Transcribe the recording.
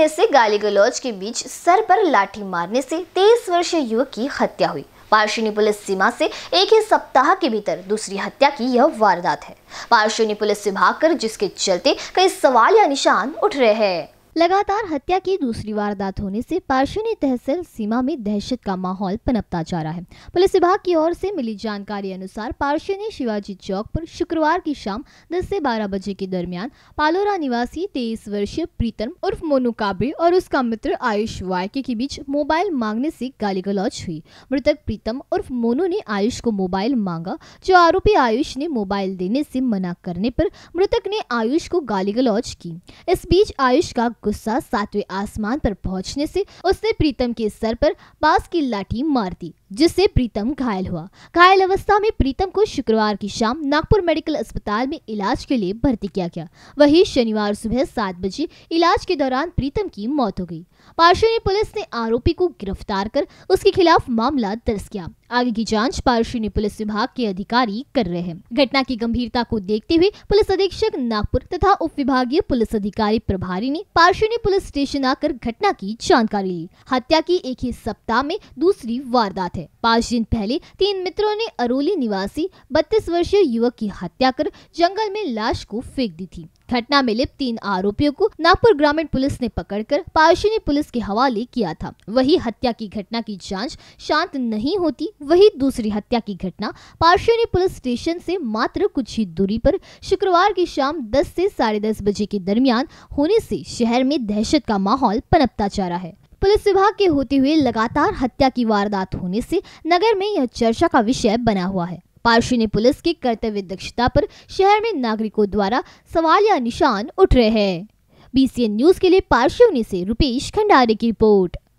देने से गाली गलौज के बीच सर पर लाठी मारने से तेईस वर्षीय युवक की हत्या हुई पारशिनी पुलिस सीमा से एक ही सप्ताह के भीतर दूसरी हत्या की यह वारदात है पारशिनी पुलिस से भागकर जिसके चलते कई सवाल या निशान उठ रहे हैं लगातार हत्या की दूसरी वारदात होने से पार्शिनी तहसील सीमा में दहशत का माहौल पनपता जा रहा है पुलिस विभाग की ओर से मिली जानकारी अनुसार पार्शनी शिवाजी चौक पर शुक्रवार की शाम 10 से 12 बजे के दरमियान पालोरा निवासी तेईस वर्षीय प्रीतम उर्फ मोनू काबरी और उसका मित्र आयुष वायके के बीच मोबाइल मांगने से गाली गलौज हुई मृतक प्रीतम उर्फ मोनू ने आयुष को मोबाइल मांगा जो आरोपी आयुष ने मोबाइल देने से मना करने पर मृतक ने आयुष को गाली गलौज की इस बीच आयुष का गुस्सा सातवें आसमान पर पहुंचने से उसने प्रीतम के सर पर बांस की लाठी मार दी जिससे प्रीतम घायल हुआ घायल अवस्था में प्रीतम को शुक्रवार की शाम नागपुर मेडिकल अस्पताल में इलाज के लिए भर्ती किया गया वहीं शनिवार सुबह सात बजे इलाज के दौरान प्रीतम की मौत हो गई पार्श्व पुलिस ने आरोपी को गिरफ्तार कर उसके खिलाफ मामला दर्ज किया आगे की जाँच पारशीनी पुलिस विभाग के अधिकारी कर रहे हैं घटना की गंभीरता को देखते हुए पुलिस अधीक्षक नागपुर तथा उप विभागीय पुलिस अधिकारी प्रभारी ने पारशीनी पुलिस स्टेशन आकर घटना की जानकारी ली हत्या की एक ही सप्ताह में दूसरी वारदात है पाँच दिन पहले तीन मित्रों ने अरोली निवासी बत्तीस वर्षीय युवक की हत्या कर जंगल में लाश को फेंक दी थी घटना में लिप्त तीन आरोपियों को नागपुर ग्रामीण पुलिस ने पकड़कर कर पुलिस के हवाले किया था वही हत्या की घटना की जांच शांत नहीं होती वही दूसरी हत्या की घटना पारशिनी पुलिस स्टेशन से मात्र कुछ ही दूरी पर शुक्रवार की शाम 10 से साढ़े दस बजे के दरमियान होने से शहर में दहशत का माहौल पनपता जा रहा है पुलिस विभाग के होते हुए लगातार हत्या की वारदात होने से नगर में यह चर्चा का विषय बना हुआ है पारशी ने पुलिस की कर्तव्य दक्षता पर शहर में नागरिकों द्वारा सवाल या निशान उठ रहे हैं बीसीएन न्यूज के लिए पारशी से रुपेश खंडारे की रिपोर्ट